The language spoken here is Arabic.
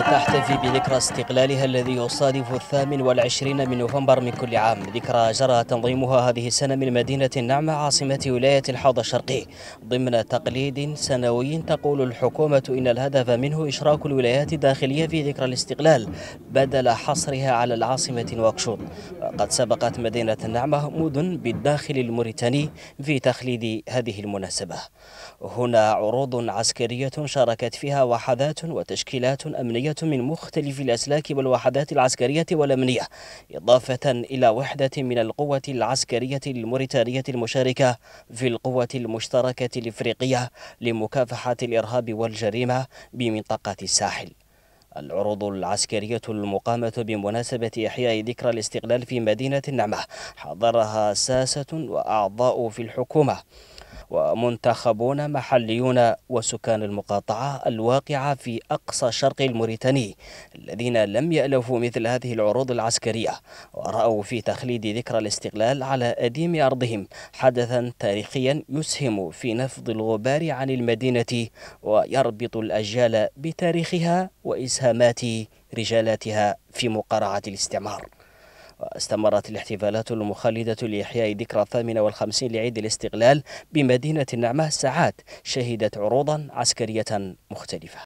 تحتفي بذكرى استقلالها الذي يصادف الثامن والعشرين من نوفمبر من كل عام ذكرى جرى تنظيمها هذه السنة من مدينة النعمة عاصمة ولاية الحوض الشرقي ضمن تقليد سنوي تقول الحكومة إن الهدف منه إشراك الولايات الداخلية في ذكرى الاستقلال بدل حصرها على العاصمة نواكشوط وقد سبقت مدينة النعمة مدن بالداخل الموريتاني في تخليد هذه المناسبة هنا عروض عسكرية شاركت فيها وحدات وتشكيلات أمنية عسكرية من مختلف الأسلاك والوحدات العسكرية والأمنية إضافة إلى وحدة من القوة العسكرية الموريتانية المشاركة في القوة المشتركة الإفريقية لمكافحة الإرهاب والجريمة بمنطقة الساحل العروض العسكرية المقامة بمناسبة إحياء ذكرى الاستقلال في مدينة النعمة حضرها ساسة وأعضاء في الحكومة ومنتخبون محليون وسكان المقاطعة الواقعة في أقصى شرق الموريتاني الذين لم يألفوا مثل هذه العروض العسكرية ورأوا في تخليد ذكرى الاستقلال على أديم أرضهم حدثا تاريخيا يسهم في نفض الغبار عن المدينة ويربط الأجيال بتاريخها وإسهامات رجالاتها في مقارعة الاستعمار واستمرت الاحتفالات المخلدة لإحياء ذكرى الثامنة والخمسين لعيد الاستقلال بمدينة النعمة ساعات شهدت عروضا عسكرية مختلفة